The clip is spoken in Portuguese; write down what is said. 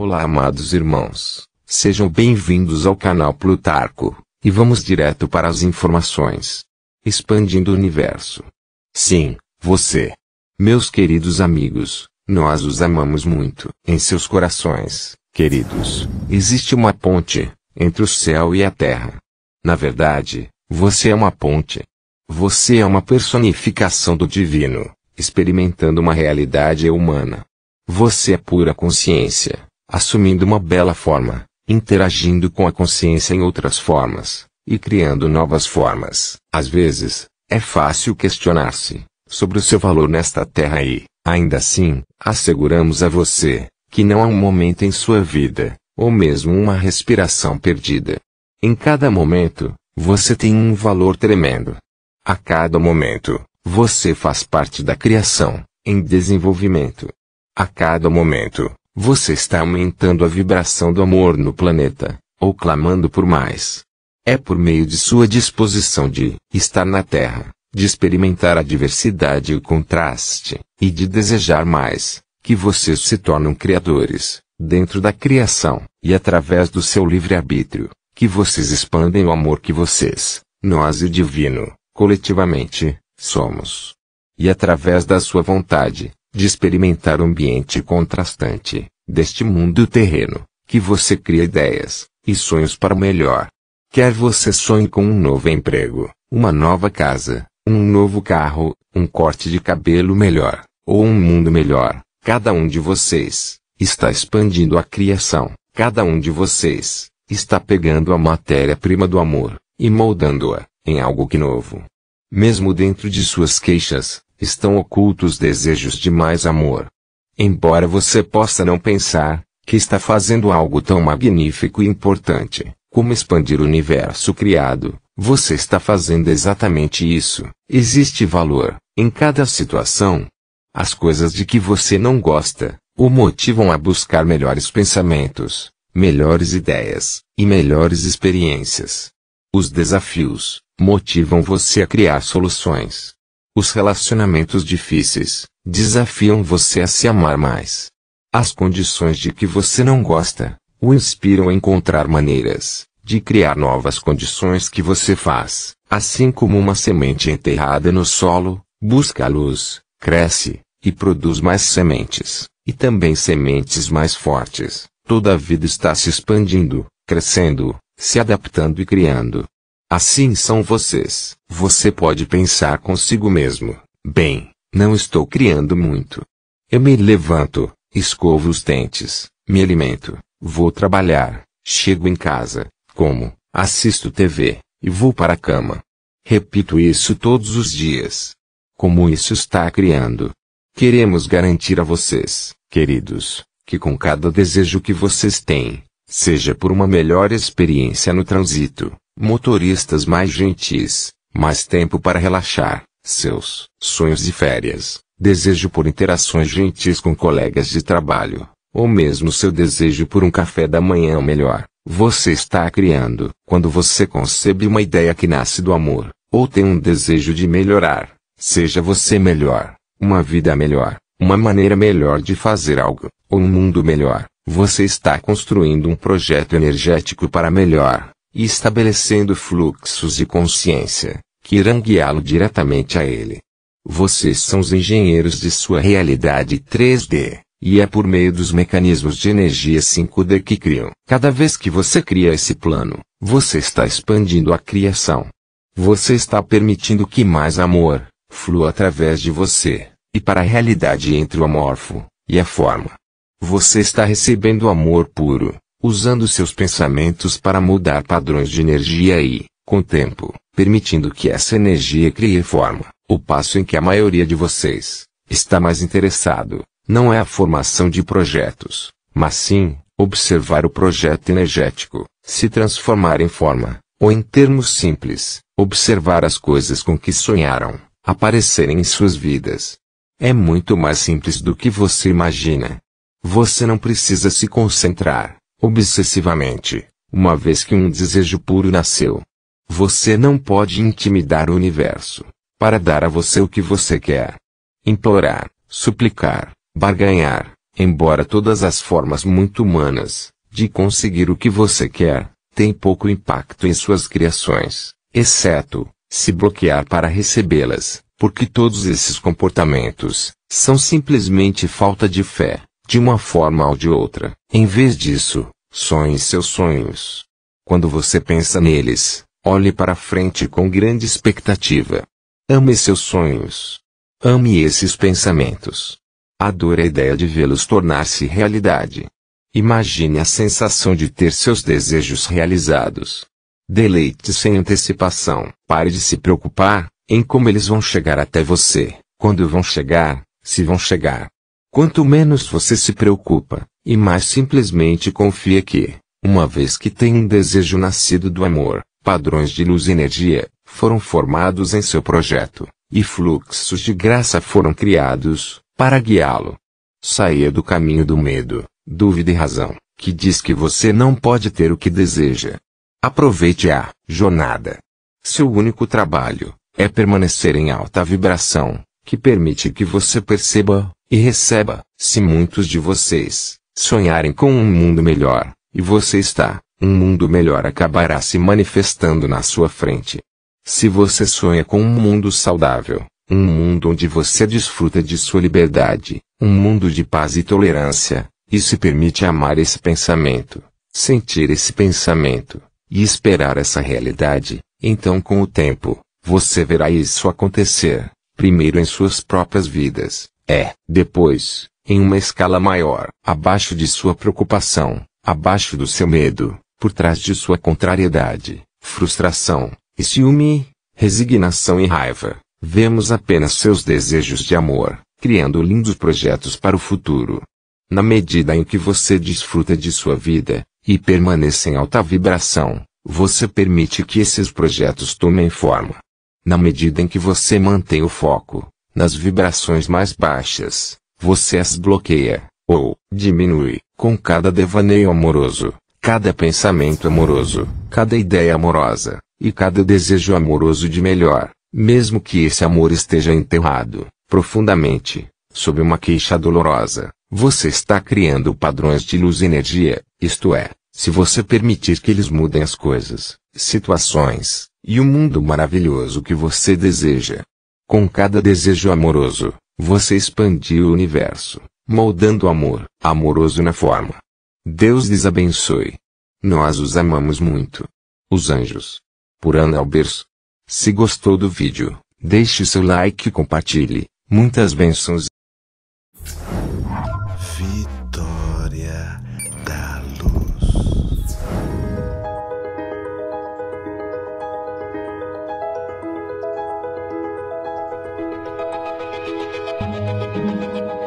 Olá, amados irmãos, sejam bem-vindos ao canal Plutarco, e vamos direto para as informações. Expandindo o universo. Sim, você. Meus queridos amigos, nós os amamos muito. Em seus corações, queridos, existe uma ponte entre o céu e a terra. Na verdade, você é uma ponte. Você é uma personificação do divino, experimentando uma realidade humana. Você é pura consciência assumindo uma bela forma, interagindo com a consciência em outras formas, e criando novas formas. Às vezes, é fácil questionar-se sobre o seu valor nesta terra e, ainda assim, asseguramos a você que não há um momento em sua vida, ou mesmo uma respiração perdida. Em cada momento, você tem um valor tremendo. A cada momento, você faz parte da criação, em desenvolvimento. A cada momento, você está aumentando a vibração do amor no planeta, ou clamando por mais. É por meio de sua disposição de estar na Terra, de experimentar a diversidade e o contraste, e de desejar mais, que vocês se tornam criadores, dentro da criação, e através do seu livre-arbítrio, que vocês expandem o amor que vocês, nós e divino, coletivamente, somos. E através da sua vontade, de experimentar o ambiente contrastante deste mundo terreno, que você cria ideias e sonhos para o melhor. Quer você sonhe com um novo emprego, uma nova casa, um novo carro, um corte de cabelo melhor, ou um mundo melhor, cada um de vocês está expandindo a criação, cada um de vocês está pegando a matéria-prima do amor e moldando-a em algo que novo. Mesmo dentro de suas queixas, estão ocultos desejos de mais amor. Embora você possa não pensar que está fazendo algo tão magnífico e importante como expandir o universo criado, você está fazendo exatamente isso. Existe valor em cada situação. As coisas de que você não gosta o motivam a buscar melhores pensamentos, melhores ideias e melhores experiências. Os desafios motivam você a criar soluções os relacionamentos difíceis desafiam você a se amar mais. As condições de que você não gosta o inspiram a encontrar maneiras de criar novas condições que você faz, assim como uma semente enterrada no solo, busca a luz, cresce e produz mais sementes, e também sementes mais fortes. Toda a vida está se expandindo, crescendo, se adaptando e criando. Assim são vocês. Você pode pensar consigo mesmo: bem, não estou criando muito. Eu me levanto, escovo os dentes, me alimento, vou trabalhar, chego em casa, como, assisto TV, e vou para a cama. Repito isso todos os dias. Como isso está criando? Queremos garantir a vocês, queridos, que com cada desejo que vocês têm, seja por uma melhor experiência no trânsito, motoristas mais gentis, mais tempo para relaxar, seus sonhos de férias, desejo por interações gentis com colegas de trabalho, ou mesmo seu desejo por um café da manhã melhor, você está criando. Quando você concebe uma ideia que nasce do amor, ou tem um desejo de melhorar, seja você melhor, uma vida melhor, uma maneira melhor de fazer algo, ou um mundo melhor, você está construindo um projeto energético para melhor e estabelecendo fluxos de consciência, que irão guiá-lo diretamente a ele. Vocês são os engenheiros de sua realidade 3D, e é por meio dos mecanismos de energia 5D que criam. Cada vez que você cria esse plano, você está expandindo a criação. Você está permitindo que mais amor flua através de você, e para a realidade entre o amorfo e a forma. Você está recebendo amor puro, usando seus pensamentos para mudar padrões de energia e, com o tempo, permitindo que essa energia crie forma. O passo em que a maioria de vocês está mais interessado não é a formação de projetos, mas sim observar o projeto energético se transformar em forma, ou em termos simples, observar as coisas com que sonharam aparecerem em suas vidas. É muito mais simples do que você imagina. Você não precisa se concentrar obsessivamente, uma vez que um desejo puro nasceu. Você não pode intimidar o universo para dar a você o que você quer. Implorar, suplicar, barganhar, embora todas as formas muito humanas de conseguir o que você quer, tem pouco impacto em suas criações, exceto se bloquear para recebê-las, porque todos esses comportamentos são simplesmente falta de fé de uma forma ou de outra. Em vez disso, sonhe seus sonhos. Quando você pensa neles, olhe para frente com grande expectativa. Ame seus sonhos. Ame esses pensamentos. Adore é a ideia de vê-los tornar-se realidade. Imagine a sensação de ter seus desejos realizados. Deleite sem antecipação. Pare de se preocupar em como eles vão chegar até você, quando vão chegar, se vão chegar. Quanto menos você se preocupa, e mais simplesmente confia que, uma vez que tem um desejo nascido do amor, padrões de luz e energia foram formados em seu projeto, e fluxos de graça foram criados para guiá-lo. Saia do caminho do medo, dúvida e razão, que diz que você não pode ter o que deseja. Aproveite a jornada. Seu único trabalho é permanecer em alta vibração, que permite que você perceba e receba, se muitos de vocês sonharem com um mundo melhor, e você está, um mundo melhor acabará se manifestando na sua frente. Se você sonha com um mundo saudável, um mundo onde você desfruta de sua liberdade, um mundo de paz e tolerância, e se permite amar esse pensamento, sentir esse pensamento, e esperar essa realidade, então com o tempo, você verá isso acontecer, primeiro em suas próprias vidas, é, depois, em uma escala maior, abaixo de sua preocupação, abaixo do seu medo, por trás de sua contrariedade, frustração, e ciúme, resignação e raiva, vemos apenas seus desejos de amor, criando lindos projetos para o futuro. Na medida em que você desfruta de sua vida, e permanece em alta vibração, você permite que esses projetos tomem forma. Na medida em que você mantém o foco, nas vibrações mais baixas, você as bloqueia, ou diminui, com cada devaneio amoroso, cada pensamento amoroso, cada ideia amorosa, e cada desejo amoroso de melhor, mesmo que esse amor esteja enterrado, profundamente, sob uma queixa dolorosa. Você está criando padrões de luz e energia, isto é, se você permitir que eles mudem as coisas, situações, e o mundo maravilhoso que você deseja, com cada desejo amoroso, você expandiu o universo, moldando o amor, amoroso na forma. Deus lhes abençoe. Nós os amamos muito. Os anjos. Por Ana Albers. Se gostou do vídeo, deixe seu like e compartilhe. Muitas bênçãos. Thank you.